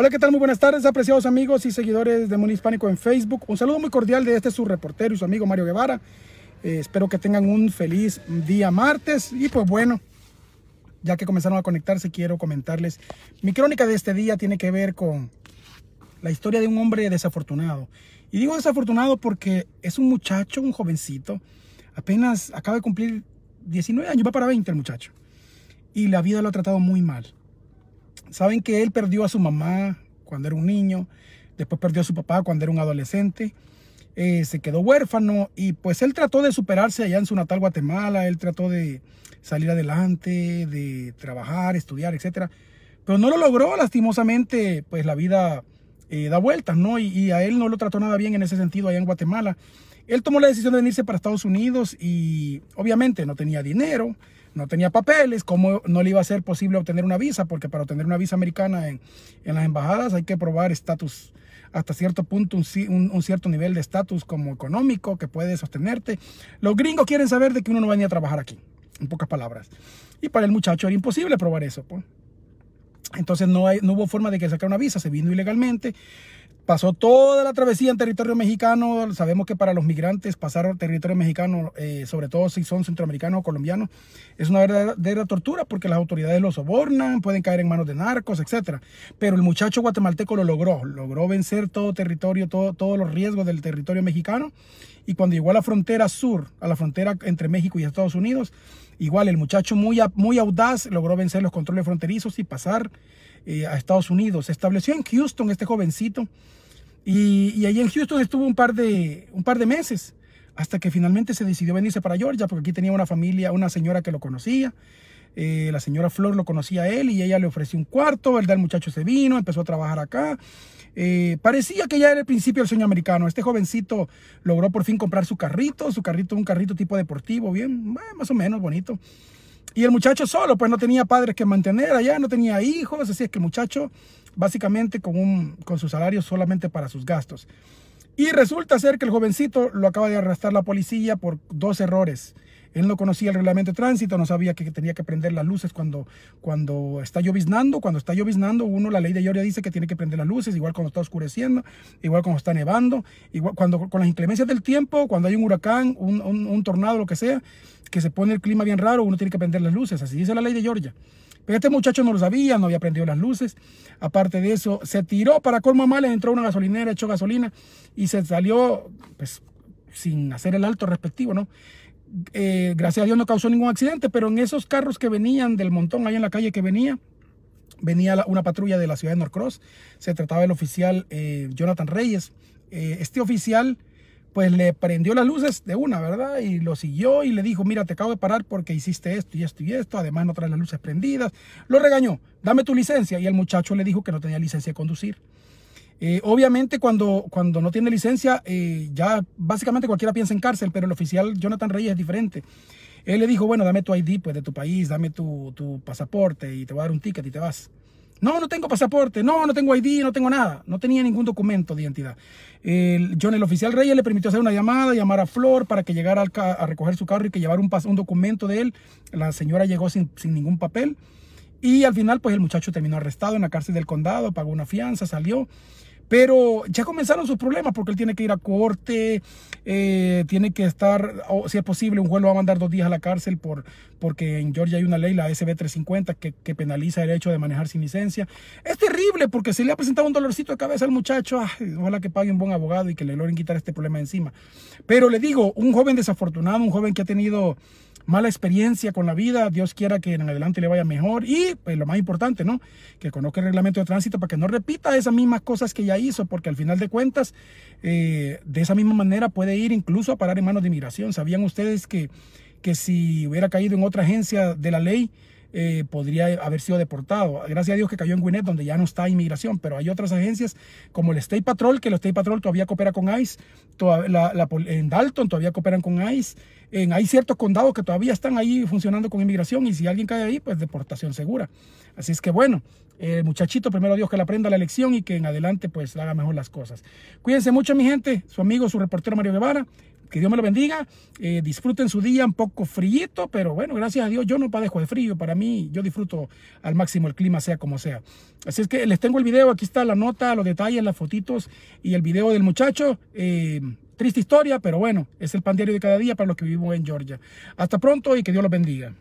Hola, ¿qué tal? Muy buenas tardes, apreciados amigos y seguidores de Mundo Hispánico en Facebook. Un saludo muy cordial de este su reportero y su amigo Mario Guevara. Eh, espero que tengan un feliz día martes. Y pues bueno, ya que comenzaron a conectarse, quiero comentarles. Mi crónica de este día tiene que ver con la historia de un hombre desafortunado. Y digo desafortunado porque es un muchacho, un jovencito. Apenas acaba de cumplir 19 años, va para 20 el muchacho. Y la vida lo ha tratado muy mal Saben que él perdió a su mamá cuando era un niño, después perdió a su papá cuando era un adolescente, eh, se quedó huérfano y pues él trató de superarse allá en su natal Guatemala, él trató de salir adelante, de trabajar, estudiar, etc. pero no lo logró, lastimosamente, pues la vida eh, da vueltas, ¿no? Y, y, a él no lo trató nada bien en ese sentido allá en Guatemala. Él tomó la decisión de venirse para Estados Unidos y obviamente no tenía dinero, no tenía papeles, cómo no le iba a ser posible obtener una visa, porque para obtener una visa americana en, las embajadas hay que probar estatus, hasta cierto punto un, cierto nivel de estatus como económico que puede sostenerte. Los gringos quieren saber de que uno no venía a trabajar aquí, en pocas palabras. Y para el muchacho era imposible probar eso. Pues. Entonces no, hay, no hubo forma de que sacara una visa, se vino ilegalmente pasó toda la travesía en territorio mexicano. Sabemos que para los migrantes pasar territorio mexicano, eh, sobre todo si son centroamericanos o colombianos, es una verdadera tortura porque las autoridades lo sobornan, pueden caer en manos de narcos, etc. Pero el muchacho guatemalteco lo logró, logró vencer todo territorio, todo, todos los riesgos del territorio mexicano. Y cuando llegó a la frontera sur, a la frontera entre México y Estados Unidos, igual el muchacho muy, muy audaz logró vencer los controles fronterizos y pasar eh, a Estados Unidos. Se estableció en Houston este jovencito y, y, ahí en Houston estuvo un par, de, un par de meses hasta que finalmente se decidió venirse para Georgia porque aquí tenía una familia, una señora que lo conocía. Eh, la señora Flor lo conocía a él y ella le ofreció un cuarto, ¿verdad? El muchacho se vino, empezó a trabajar acá. Eh, parecía que ya era el principio del sueño americano. Este jovencito logró por fin comprar su carrito, su carrito, un carrito tipo deportivo, bien, más o menos bonito. Y el muchacho solo, pues no tenía padres que mantener allá, no tenía hijos, así es que el muchacho básicamente con, su salario solamente para sus gastos. Y resulta ser que el jovencito lo acaba de arrastrar la policía por dos errores. Él no conocía el reglamento de tránsito, no sabía que tenía que prender las luces cuando, cuando está lloviznando. Cuando está lloviznando, uno, la ley de Georgia dice que tiene que prender las luces, igual cuando está oscureciendo, igual cuando está nevando, igual cuando con las inclemencias del tiempo, cuando hay un huracán, un, tornado, lo que sea, que se pone el clima bien raro, uno tiene que prender las luces. Así dice la ley de Georgia. Pero este muchacho no lo sabía, no había prendido las luces. Aparte de eso, se tiró para colmo mal, entró a una gasolinera, echó gasolina y se salió, pues, sin hacer el alto respectivo, ¿no? Eh, gracias a Dios no causó ningún accidente, pero en esos carros que venían del montón, ahí en la calle que venía, venía una patrulla de la ciudad de Norcross. Se trataba del oficial eh, Jonathan Reyes. Eh, este oficial, pues le prendió las luces de una, ¿verdad? Y lo siguió y le dijo: Mira, te acabo de parar porque hiciste esto y esto y esto. Además, no traes las luces prendidas. Lo regañó: Dame tu licencia. Y el muchacho le dijo que no tenía licencia de conducir. Eh, obviamente cuando, cuando no tiene licencia, eh, ya básicamente cualquiera piensa en cárcel, pero el oficial Jonathan Reyes es diferente. Él le dijo, bueno, dame tu ID pues, de tu país, dame tu, pasaporte y te voy a dar un ticket y te vas. No, no tengo pasaporte, no, no tengo ID, no tengo nada. No tenía ningún documento de identidad. El el oficial Reyes, le permitió hacer una llamada, llamar a Flor para que llegara a recoger su carro y que llevara un, un documento de él. La señora llegó sin, sin ningún papel. Y al final, pues el muchacho terminó arrestado en la cárcel del condado, pagó una fianza, salió. Pero ya comenzaron sus problemas porque él tiene que ir a corte, eh, tiene que estar, o, si es posible, un juez lo va a mandar dos días a la cárcel por, porque en Georgia hay una ley, la SB 350, que, que penaliza el hecho de manejar sin licencia. Es terrible porque se le ha presentado un dolorcito de cabeza al muchacho. ojalá que pague un buen abogado y que le logren quitar este problema encima. Pero le digo, un joven desafortunado, un joven que ha tenido mala experiencia con la vida, Dios quiera que en adelante le vaya mejor y pues, lo más importante, ¿no? Que conozca el reglamento de tránsito para que no repita esas mismas cosas que ya hizo, porque al final de cuentas, eh, de esa misma manera puede ir incluso a parar en manos de inmigración. ¿Sabían ustedes que, que si hubiera caído en otra agencia de la ley, eh, podría haber sido deportado. Gracias a Dios que cayó en Gwinnett, donde ya no está inmigración, pero hay otras agencias como el State Patrol, que el State Patrol todavía coopera con ICE, en Dalton todavía cooperan con ICE, en, hay ciertos condados que todavía están ahí funcionando con inmigración y si alguien cae ahí, pues deportación segura. Así es que bueno, eh, muchachito, primero Dios que le aprenda la lección y que en adelante pues haga mejor las cosas. Cuídense mucho mi gente, su amigo, su reportero Mario Guevara que Dios me lo bendiga. Eh, disfruten su día un poco frío, pero bueno, gracias a Dios yo no padezco de frío. Para mí, yo disfruto al máximo el clima, sea como sea. Así es que les tengo el video. Aquí está la nota, los detalles, las fotitos y el video del muchacho. Eh, triste historia, pero bueno, es el pan de cada día para los que vivimos en Georgia. Hasta pronto y que Dios los bendiga.